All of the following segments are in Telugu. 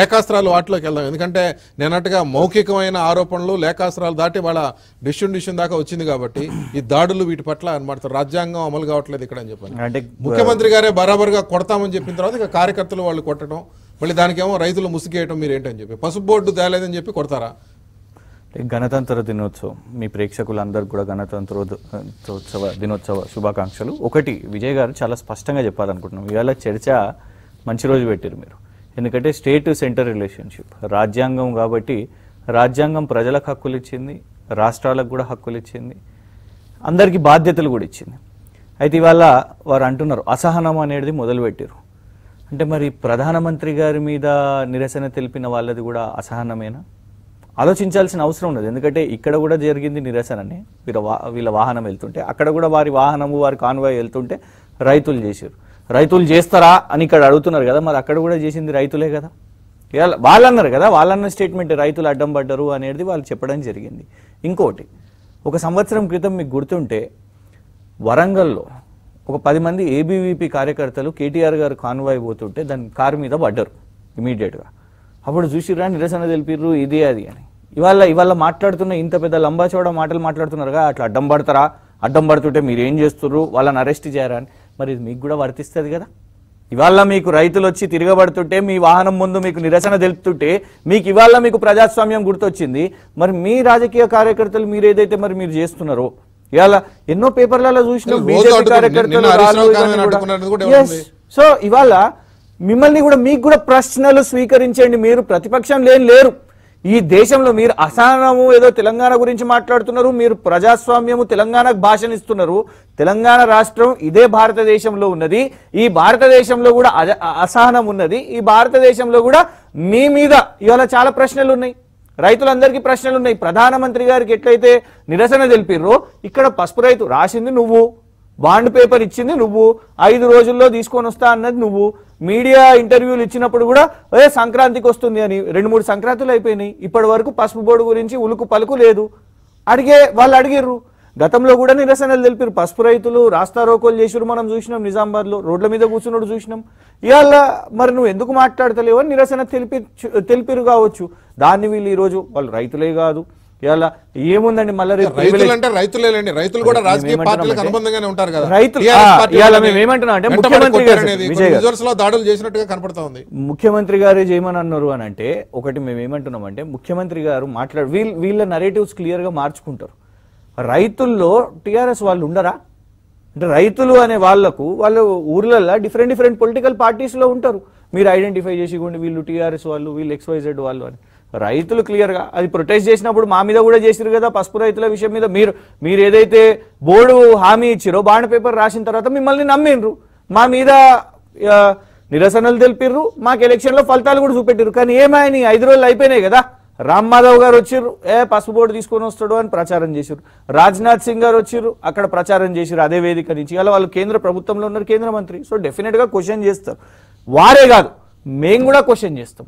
లేఖాస్త్రాలు వాటిలోకి వెళ్దాం ఎందుకంటే నేనట్టుగా మౌఖికమైన ఆరోపణలు లేఖాస్త్రాలు దాటి వాళ్ళ డిషన్ డిషన్ దాకా వచ్చింది కాబట్టి ఈ దాడులు వీటి పట్ల అనమాట రాజ్యాంగం అమలు కావట్లేదు ఇక్కడ అని చెప్పాను అంటే ముఖ్యమంత్రి గారే బరాబర్గా కొడతామని చెప్పిన తర్వాత ఇక కార్యకర్తలు వాళ్ళు కొట్టడం మళ్ళీ దానికేమో రైతులు ముసుగేయటం మీరు ఏంటని చెప్పి పసుపు బోర్డు తేలేదని చెప్పి కొడతారా గణతంత్ర దినోత్సవం మీ ప్రేక్షకులందరికీ కూడా గణతంత్రోత్సవ దినోత్సవ శుభాకాంక్షలు ఒకటి విజయ్ గారు చాలా స్పష్టంగా చెప్పాలనుకుంటున్నాం ఇవాళ చర్చ మంచి రోజు పెట్టారు మీరు ఎందుకంటే స్టేట్ సెంటర్ రిలేషన్షిప్ రాజ్యాంగం కాబట్టి రాజ్యాంగం ప్రజలకు హక్కులు ఇచ్చింది రాష్ట్రాలకు కూడా హక్కులు ఇచ్చింది అందరికీ బాధ్యతలు కూడా ఇచ్చింది అయితే ఇవాళ వారు అంటున్నారు అసహనం అనేది మొదలుపెట్టారు అంటే మరి ప్రధానమంత్రి గారి మీద నిరసన తెలిపిన వాళ్ళది కూడా అసహనమేనా ఆలోచించాల్సిన అవసరం ఉండదు ఎందుకంటే ఇక్కడ కూడా జరిగింది నిరసననే వీళ్ళ వా వీళ్ళ వాహనం వెళ్తుంటే అక్కడ కూడా వారి వాహనము వారి కాన్వాయ్ వెళ్తుంటే రైతులు చేశారు రైతులు చేస్తారా అని ఇక్కడ అడుగుతున్నారు కదా మరి అక్కడ కూడా చేసింది రైతులే కదా వాళ్ళు వాళ్ళన్నారు కదా వాళ్ళన్న స్టేట్మెంట్ రైతులు అడ్డం పడ్డరు అనేది వాళ్ళు చెప్పడం జరిగింది ఇంకోటి ఒక సంవత్సరం క్రితం మీకు గుర్తుంటే వరంగల్లో ఒక పది మంది ఏబీవీపీ కార్యకర్తలు కేటీఆర్ గారు కాన్వాయ్ పోతుంటే దాని కారు మీద పడ్డరు ఇమీడియట్గా అప్పుడు చూసిరా నిరసన తెలిపిర్రు ఇది అది అని ఇవాళ ఇవాళ మాట్లాడుతున్న ఇంత పెద్ద లంబాచోడ మాటలు మాట్లాడుతున్నారుగా అట్లా అడ్డం పడతారా అడ్డం పడుతుంటే మీరు ఏం చేస్తున్నారు వాళ్ళని అరెస్ట్ చేయరా అని మరి ఇది మీకు కూడా వర్తిస్తుంది కదా ఇవాళ మీకు రైతులు వచ్చి తిరగబడుతుంటే మీ వాహనం ముందు మీకు నిరసన తెలుపుతుంటే మీకు ఇవాళ మీకు ప్రజాస్వామ్యం గుర్తొచ్చింది మరి మీ రాజకీయ కార్యకర్తలు మీరు ఏదైతే మరి మీరు చేస్తున్నారో ఇవాళ ఎన్నో పేపర్లలో చూసిన బీజేపీ కార్యకర్తలు సో ఇవాళ మిమ్మల్ని కూడా మీకు కూడా ప్రశ్నలు స్వీకరించండి మీరు ప్రతిపక్షం లేని లేరు ఈ దేశంలో మీరు అసహనము ఏదో తెలంగాణ గురించి మాట్లాడుతున్నారు మీరు ప్రజాస్వామ్యము తెలంగాణకు భాషనిస్తున్నారు తెలంగాణ రాష్ట్రం ఇదే భారతదేశంలో ఉన్నది ఈ భారతదేశంలో కూడా అసహనం ఉన్నది ఈ భారతదేశంలో కూడా మీ మీద ఇవాళ చాలా ప్రశ్నలు ఉన్నాయి రైతులందరికీ ప్రశ్నలు ఉన్నాయి ప్రధానమంత్రి గారికి ఎట్లయితే నిరసన తెలిపిర్రో ఇక్కడ పసుపు రైతు రాసింది నువ్వు బాండ్ పేపర్ ఇచ్చింది నువ్వు ఐదు రోజుల్లో తీసుకొని వస్తా అన్నది నువ్వు మీడియా ఇంటర్వ్యూలు ఇచ్చినప్పుడు కూడా ఏ సంక్రాంతికి వస్తుంది అని రెండు మూడు సంక్రాంతులు అయిపోయినాయి ఇప్పటి వరకు పసుపు బోర్డు గురించి ఉలుకు పలుకు లేదు అడిగే వాళ్ళు అడిగిర్రు గతంలో కూడా నిరసనలు తెలిపారు పసుపు రైతులు రాస్తా రోకోలు చేసిరు మనం చూసినాం నిజామాబాద్లో రోడ్ల మీద కూర్చున్నట్టు చూసినాం ఇవాళ మరి నువ్వు ఎందుకు మాట్లాడతలేవు అని నిరసన తెలిపి తెలిపిరు కావచ్చు దాన్ని వీళ్ళు ఈరోజు వాళ్ళు రైతులే కాదు ఇవాళ ఏముందండి మళ్ళీ రైతులు రైతులు ముఖ్యమంత్రి గారు దాడులు చేసినట్టుగా ముఖ్యమంత్రి చేయమని అన్నారు అని అంటే ఒకటి మేము ఏమంటున్నాం అంటే ముఖ్యమంత్రి గారు మాట్లాడు వీళ్ళ వీళ్ళ నరేటివ్స్ క్లియర్ గా మార్చుకుంటారు రైతుల్లో టిఆర్ఎస్ వాళ్ళు ఉండరా అంటే రైతులు అనే వాళ్లకు వాళ్ళు ఊర్లలో డిఫరెంట్ డిఫరెంట్ పొలిటికల్ పార్టీస్ లో ఉంటారు మీరు ఐడెంటిఫై చేసి వీళ్ళు టిఆర్ఎస్ వాళ్ళు వీళ్ళు ఎక్స్వైజెడ్ వాళ్ళు అని రైతులు క్లియర్గా అది ప్రొటెస్ట్ చేసినప్పుడు మా మీద కూడా చేసిరు కదా పసుపు రైతుల విషయం మీద మీరు మీరు ఏదైతే బోర్డు హామీ ఇచ్చిరో బాండ్ పేపర్ రాసిన తర్వాత మిమ్మల్ని నమ్మిండ్రు మా మీద నిరసనలు తెలిపిర్రు మాకు ఎలక్షన్లో ఫలితాలు కూడా చూపెట్టిరు కానీ ఏమాయని ఐదు రోజులు అయిపోయినాయి కదా రామ్ మాధవ్ గారు వచ్చిర్రు ఏ పసుపు బోర్డు తీసుకొని వస్తాడు అని ప్రచారం చేసిరు రాజ్నాథ్ సింగ్ గారు వచ్చిర్రు అక్కడ ప్రచారం చేసిరు అదే వేదిక నుంచి అలా వాళ్ళు కేంద్ర ప్రభుత్వంలో ఉన్నారు కేంద్ర మంత్రి సో డెఫినెట్గా క్వశ్చన్ చేస్తారు వారే కాదు మేము కూడా క్వశ్చన్ చేస్తాం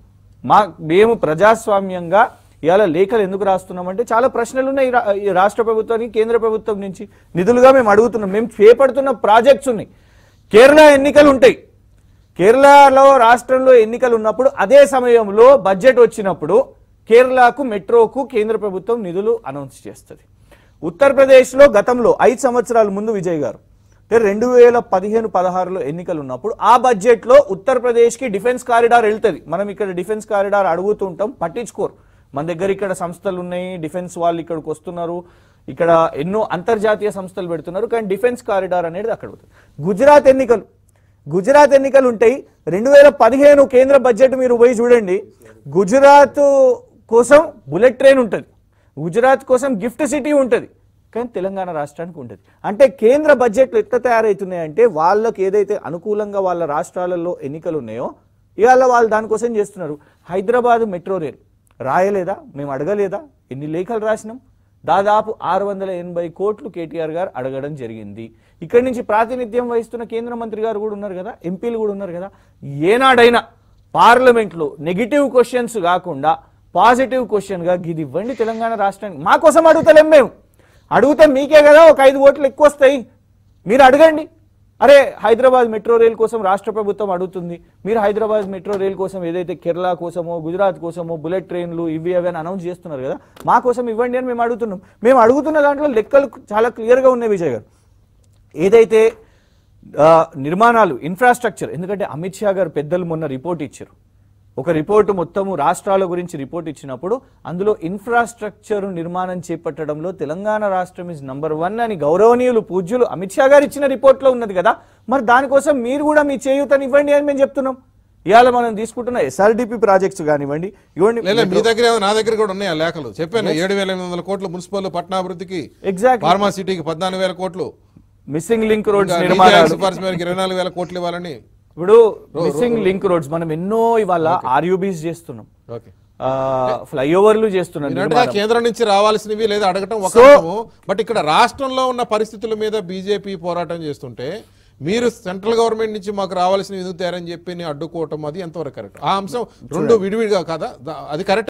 మా మేము ప్రజాస్వామ్యంగా ఇవాళ లేఖలు ఎందుకు రాస్తున్నామంటే చాలా ప్రశ్నలు ఉన్నాయి ఈ రాష్ట్ర ప్రభుత్వానికి కేంద్ర ప్రభుత్వం నుంచి నిధులుగా మేము అడుగుతున్నాం మేము చేపడుతున్న ప్రాజెక్ట్స్ ఉన్నాయి కేరళ ఎన్నికలు ఉంటాయి కేరళలో రాష్ట్రంలో ఎన్నికలు ఉన్నప్పుడు అదే సమయంలో బడ్జెట్ వచ్చినప్పుడు కేరళకు మెట్రోకు కేంద్ర ప్రభుత్వం నిధులు అనౌన్స్ చేస్తుంది ఉత్తరప్రదేశ్లో గతంలో ఐదు సంవత్సరాల ముందు విజయ్ గారు అంటే రెండు వేల పదిహేను పదహారులో ఎన్నికలు ఉన్నప్పుడు ఆ బడ్జెట్లో ఉత్తరప్రదేశ్కి డిఫెన్స్ కారిడార్ వెళ్తుంది మనం ఇక్కడ డిఫెన్స్ కారిడార్ అడుగుతుంటాం పట్టించుకోరు మన దగ్గర ఇక్కడ సంస్థలు ఉన్నాయి డిఫెన్స్ వాళ్ళు ఇక్కడికి వస్తున్నారు ఇక్కడ ఎన్నో అంతర్జాతీయ సంస్థలు పెడుతున్నారు కానీ డిఫెన్స్ కారిడార్ అనేది అక్కడ గుజరాత్ ఎన్నికలు గుజరాత్ ఎన్నికలు ఉంటాయి రెండు వేల పదిహేను కేంద్ర బడ్జెట్ మీరు పోయి చూడండి గుజరాత్ కోసం బుల్లెట్ ట్రైన్ ఉంటుంది గుజరాత్ కోసం గిఫ్ట్ సిటీ ఉంటుంది కానీ తెలంగాణ రాష్ట్రానికి ఉంటుంది అంటే కేంద్ర బడ్జెట్లు ఎట్లా తయారవుతున్నాయంటే వాళ్ళకి ఏదైతే అనుకూలంగా వాళ్ళ రాష్ట్రాలలో ఎన్నికలు ఉన్నాయో ఇవాళ వాళ్ళు దానికోసం చేస్తున్నారు హైదరాబాద్ మెట్రో రైల్ రాయలేదా మేము అడగలేదా ఎన్ని లేఖలు రాసినాం దాదాపు ఆరు వందల ఎనభై కోట్లు కేటీఆర్ గారు అడగడం జరిగింది ఇక్కడి నుంచి ప్రాతినిధ్యం వహిస్తున్న కేంద్ర మంత్రి గారు కూడా ఉన్నారు కదా ఎంపీలు కూడా ఉన్నారు కదా ఏనాడైనా పార్లమెంట్లో నెగిటివ్ క్వశ్చన్స్ కాకుండా పాజిటివ్ క్వశ్చన్గా గిది ఇవ్వండి తెలంగాణ రాష్ట్రానికి మాకోసం అడుగుతలేం మేము అడుగుతే మీకే కదా ఒక ఐదు ఓట్లు ఎక్కువ వస్తాయి మీరు అడగండి అరే హైదరాబాద్ మెట్రో రైల్ కోసం రాష్ట్ర ప్రభుత్వం అడుగుతుంది మీరు హైదరాబాద్ మెట్రో రైల్ కోసం ఏదైతే కేరళ కోసమో గుజరాత్ కోసమో బుల్లెట్ ట్రైన్లు ఇవి అవి అని అనౌన్స్ చేస్తున్నారు కదా మా కోసం ఇవ్వండి అని మేము అడుగుతున్నాం మేము అడుగుతున్న దాంట్లో లెక్కలు చాలా క్లియర్గా ఉన్నాయి విజయ్ గారు ఏదైతే నిర్మాణాలు ఇన్ఫ్రాస్ట్రక్చర్ ఎందుకంటే అమిత్ షా గారు పెద్దలు మొన్న రిపోర్ట్ ఇచ్చారు ఒక రిపోర్టు మొత్తము రాష్ట్రాల గురించి రిపోర్ట్ ఇచ్చినప్పుడు అందులో ఇన్ఫ్రాస్ట్రక్చర్ నిర్మాణం చేపట్టడంలో తెలంగాణ రాష్ట్రం ఇస్ నంబర్ వన్ అని గౌరవనీయులు పూజ్యులు అమిత్ షా గారు ఇచ్చిన రిపోర్ట్లో ఉన్నది కదా మరి దానికోసం మీరు కూడా మీ ఇవ్వండి అని మేము చెప్తున్నాం ఇవాళ మనం తీసుకుంటున్న ఎస్ఆర్డిపి ప్రాజెక్ట్స్ కానివ్వండి ఇవ్వండి మీ దగ్గర నా దగ్గర కూడా ఉన్నాయి ఆ లేఖలు చెప్పాను ఏడు వేల ఎనిమిది వందల కోట్లు మున్సిపల్ పట్టణాభివృద్ధికి ఎగ్జాక్ట్ ఫార్మా పద్నాలుగు వేల కోట్లు మిస్సింగ్ లింక్ రోడ్ ఇరవై నాలుగు వేల కోట్లు ఇవ్వాలని ఇప్పుడు మిస్సింగ్ లింక్ రోడ్స్ మనం ఎన్నో ఇవాళ ఆర్యూబీస్ చేస్తున్నాం ఫ్లైఓవర్లు చేస్తున్నారు కేంద్రం నుంచి రావాల్సినవి లేదా అడగటం ఒక బట్ ఇక్కడ రాష్ట్రంలో ఉన్న పరిస్థితుల మీద బీజేపీ పోరాటం చేస్తుంటే మీరు సెంట్రల్ గవర్నమెంట్ నుంచి మాకు రావాల్సిన ఎదుగుతారని చెప్పి అడ్డుకోవటం అది ఎంతవరకు కరెక్ట్ ఆ అంశం రెండు విడివిడిగా కదా అది కరెక్ట్